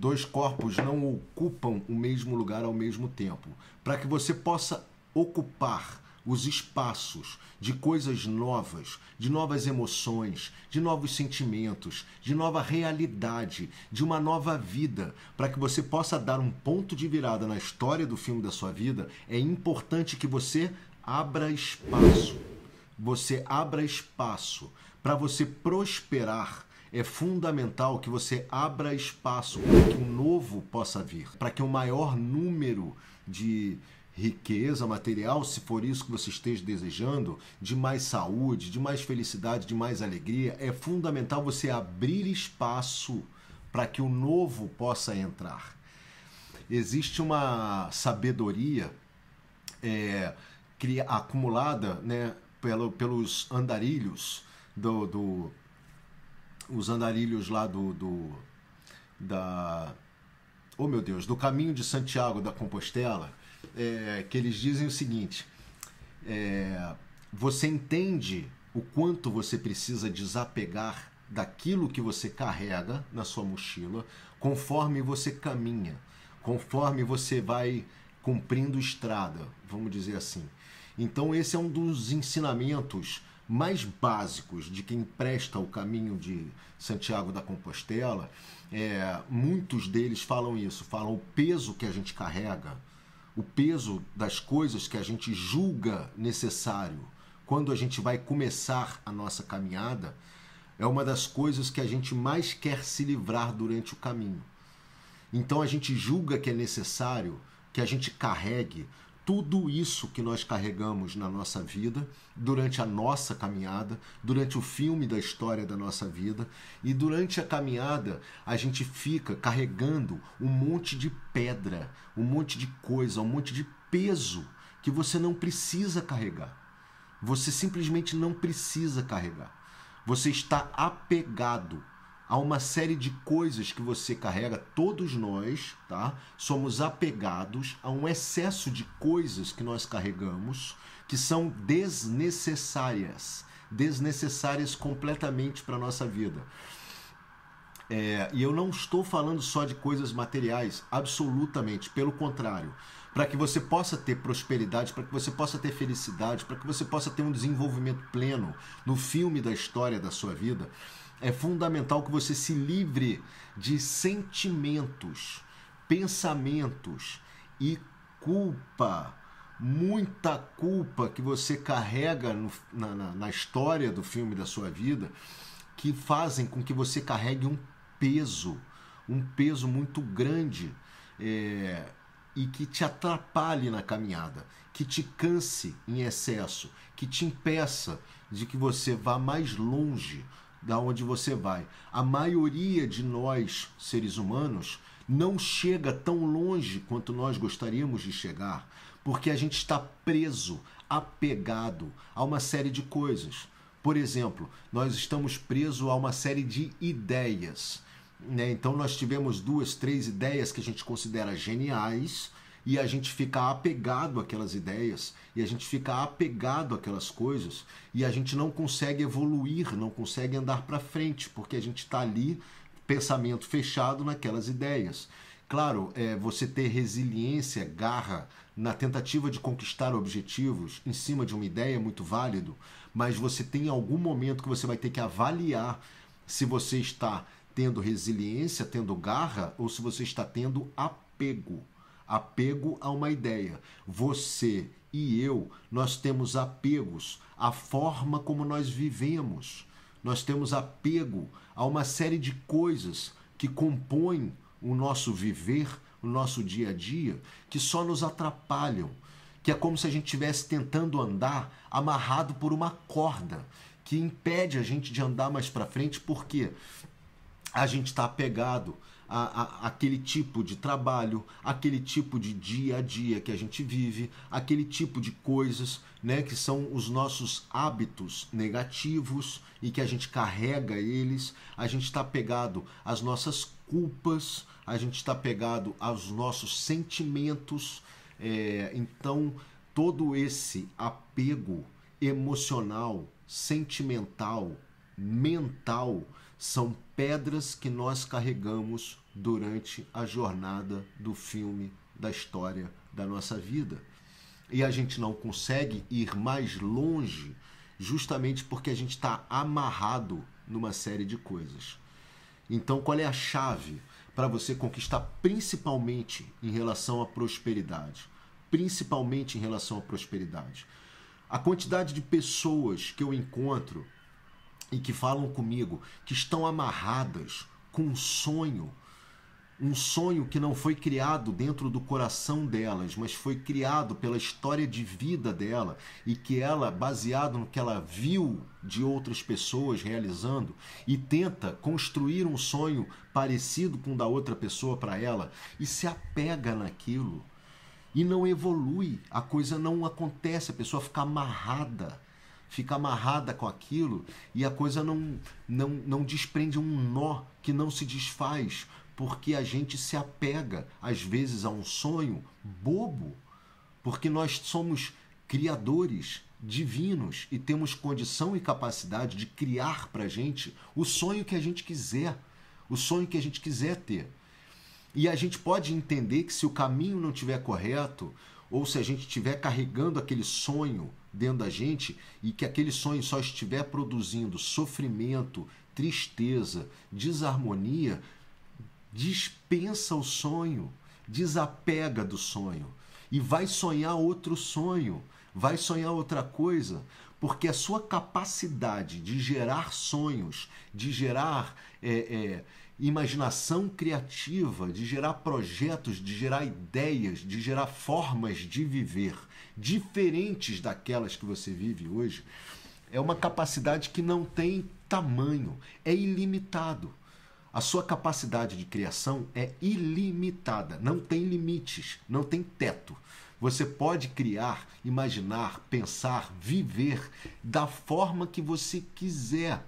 Dois corpos não ocupam o mesmo lugar ao mesmo tempo. Para que você possa ocupar os espaços de coisas novas, de novas emoções, de novos sentimentos, de nova realidade, de uma nova vida, para que você possa dar um ponto de virada na história do filme da sua vida, é importante que você abra espaço. Você abra espaço para você prosperar é fundamental que você abra espaço para que o novo possa vir, para que o um maior número de riqueza material, se for isso que você esteja desejando, de mais saúde, de mais felicidade, de mais alegria, é fundamental você abrir espaço para que o novo possa entrar. Existe uma sabedoria é, acumulada né, pelo, pelos andarilhos do, do os andarilhos lá do, do da oh meu Deus do caminho de Santiago da Compostela é, que eles dizem o seguinte é, você entende o quanto você precisa desapegar daquilo que você carrega na sua mochila conforme você caminha conforme você vai cumprindo estrada vamos dizer assim então esse é um dos ensinamentos mais básicos de quem presta o caminho de Santiago da Compostela, é, muitos deles falam isso, falam o peso que a gente carrega, o peso das coisas que a gente julga necessário quando a gente vai começar a nossa caminhada, é uma das coisas que a gente mais quer se livrar durante o caminho. Então a gente julga que é necessário que a gente carregue tudo isso que nós carregamos na nossa vida, durante a nossa caminhada, durante o filme da história da nossa vida, e durante a caminhada a gente fica carregando um monte de pedra, um monte de coisa, um monte de peso que você não precisa carregar. Você simplesmente não precisa carregar. Você está apegado a uma série de coisas que você carrega, todos nós, tá? Somos apegados a um excesso de coisas que nós carregamos que são desnecessárias, desnecessárias completamente para nossa vida. É, e eu não estou falando só de coisas materiais, absolutamente, pelo contrário. Para que você possa ter prosperidade, para que você possa ter felicidade, para que você possa ter um desenvolvimento pleno no filme da história da sua vida, é fundamental que você se livre de sentimentos, pensamentos e culpa. Muita culpa que você carrega no, na, na, na história do filme da sua vida que fazem com que você carregue um peso, um peso muito grande é, e que te atrapalhe na caminhada, que te canse em excesso, que te impeça de que você vá mais longe da onde você vai. A maioria de nós, seres humanos, não chega tão longe quanto nós gostaríamos de chegar, porque a gente está preso, apegado a uma série de coisas. Por exemplo, nós estamos presos a uma série de ideias. Né? Então, nós tivemos duas, três ideias que a gente considera geniais e a gente fica apegado àquelas ideias, e a gente fica apegado àquelas coisas, e a gente não consegue evoluir, não consegue andar para frente, porque a gente está ali, pensamento fechado naquelas ideias. Claro, é, você ter resiliência, garra na tentativa de conquistar objetivos em cima de uma ideia é muito válido, mas você tem algum momento que você vai ter que avaliar se você está tendo resiliência, tendo garra ou se você está tendo apego apego a uma ideia. Você e eu, nós temos apegos à forma como nós vivemos. Nós temos apego a uma série de coisas que compõem o nosso viver, o nosso dia a dia, que só nos atrapalham. Que é como se a gente estivesse tentando andar amarrado por uma corda que impede a gente de andar mais para frente, porque a gente está apegado a, a, aquele tipo de trabalho, aquele tipo de dia a dia que a gente vive, aquele tipo de coisas né, que são os nossos hábitos negativos e que a gente carrega eles, a gente está pegado às nossas culpas, a gente está pegado aos nossos sentimentos. É, então, todo esse apego emocional, sentimental, mental, são pedras que nós carregamos durante a jornada do filme, da história da nossa vida. E a gente não consegue ir mais longe justamente porque a gente está amarrado numa série de coisas. Então, qual é a chave para você conquistar, principalmente em relação à prosperidade? Principalmente em relação à prosperidade. A quantidade de pessoas que eu encontro e que falam comigo que estão amarradas com um sonho um sonho que não foi criado dentro do coração delas, mas foi criado pela história de vida dela e que ela, baseado no que ela viu de outras pessoas realizando e tenta construir um sonho parecido com o da outra pessoa para ela e se apega naquilo e não evolui, a coisa não acontece, a pessoa fica amarrada fica amarrada com aquilo e a coisa não, não, não desprende um nó que não se desfaz, porque a gente se apega, às vezes, a um sonho bobo, porque nós somos criadores divinos e temos condição e capacidade de criar para a gente o sonho que a gente quiser, o sonho que a gente quiser ter. E a gente pode entender que se o caminho não estiver correto, ou se a gente estiver carregando aquele sonho dentro da gente e que aquele sonho só estiver produzindo sofrimento, tristeza, desarmonia, dispensa o sonho, desapega do sonho e vai sonhar outro sonho, vai sonhar outra coisa, porque a sua capacidade de gerar sonhos, de gerar é, é, imaginação criativa, de gerar projetos, de gerar ideias, de gerar formas de viver diferentes daquelas que você vive hoje, é uma capacidade que não tem tamanho, é ilimitado. A sua capacidade de criação é ilimitada, não tem limites, não tem teto. Você pode criar, imaginar, pensar, viver da forma que você quiser.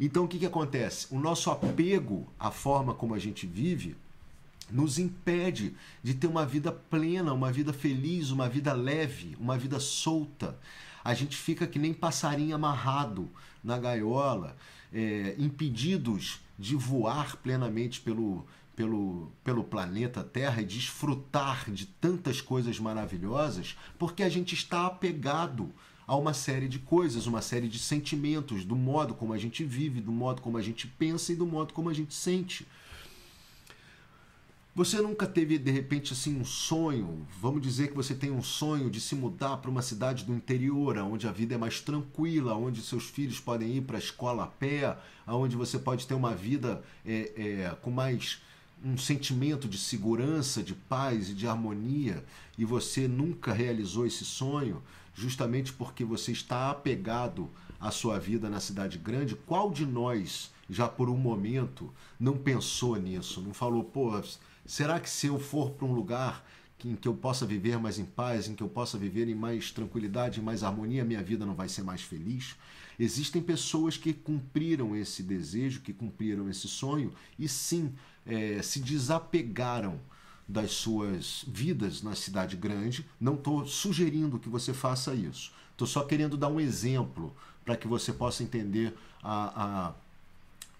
Então o que, que acontece? O nosso apego à forma como a gente vive nos impede de ter uma vida plena, uma vida feliz, uma vida leve, uma vida solta. A gente fica que nem passarinho amarrado na gaiola, é, impedidos de voar plenamente pelo, pelo, pelo planeta Terra e desfrutar de tantas coisas maravilhosas, porque a gente está apegado a uma série de coisas, uma série de sentimentos, do modo como a gente vive, do modo como a gente pensa e do modo como a gente sente. Você nunca teve, de repente, assim, um sonho? Vamos dizer que você tem um sonho de se mudar para uma cidade do interior, onde a vida é mais tranquila, onde seus filhos podem ir para a escola a pé, onde você pode ter uma vida é, é, com mais um sentimento de segurança, de paz e de harmonia, e você nunca realizou esse sonho, justamente porque você está apegado à sua vida na cidade grande, qual de nós já por um momento não pensou nisso, não falou, pô, Será que se eu for para um lugar em que eu possa viver mais em paz, em que eu possa viver em mais tranquilidade, em mais harmonia, minha vida não vai ser mais feliz? Existem pessoas que cumpriram esse desejo, que cumpriram esse sonho e sim é, se desapegaram das suas vidas na cidade grande. Não estou sugerindo que você faça isso. Estou só querendo dar um exemplo para que você possa entender a, a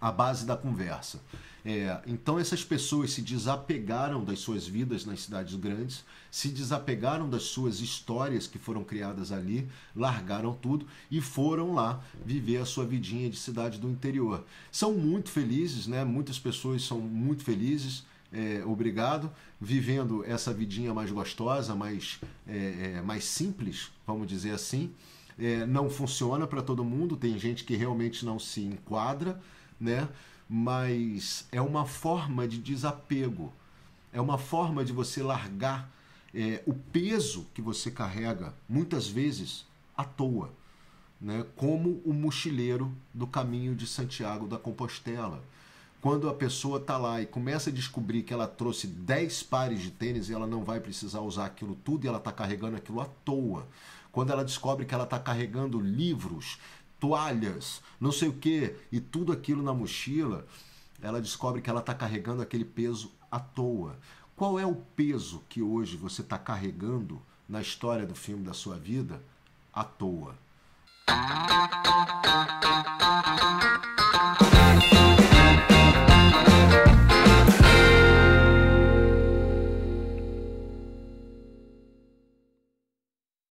a base da conversa. É, então essas pessoas se desapegaram das suas vidas nas cidades grandes, se desapegaram das suas histórias que foram criadas ali, largaram tudo e foram lá viver a sua vidinha de cidade do interior. São muito felizes, né? Muitas pessoas são muito felizes. É, obrigado, vivendo essa vidinha mais gostosa, mais, é, é mais simples, vamos dizer assim. É, não funciona para todo mundo, tem gente que realmente não se enquadra, né? Mas é uma forma de desapego, é uma forma de você largar é, o peso que você carrega, muitas vezes à toa, né? Como o mochileiro do caminho de Santiago da Compostela quando a pessoa tá lá e começa a descobrir que ela trouxe 10 pares de tênis e ela não vai precisar usar aquilo tudo e ela tá carregando aquilo à toa. Quando ela descobre que ela tá carregando livros toalhas, não sei o que, e tudo aquilo na mochila, ela descobre que ela está carregando aquele peso à toa. Qual é o peso que hoje você está carregando na história do filme da sua vida à toa?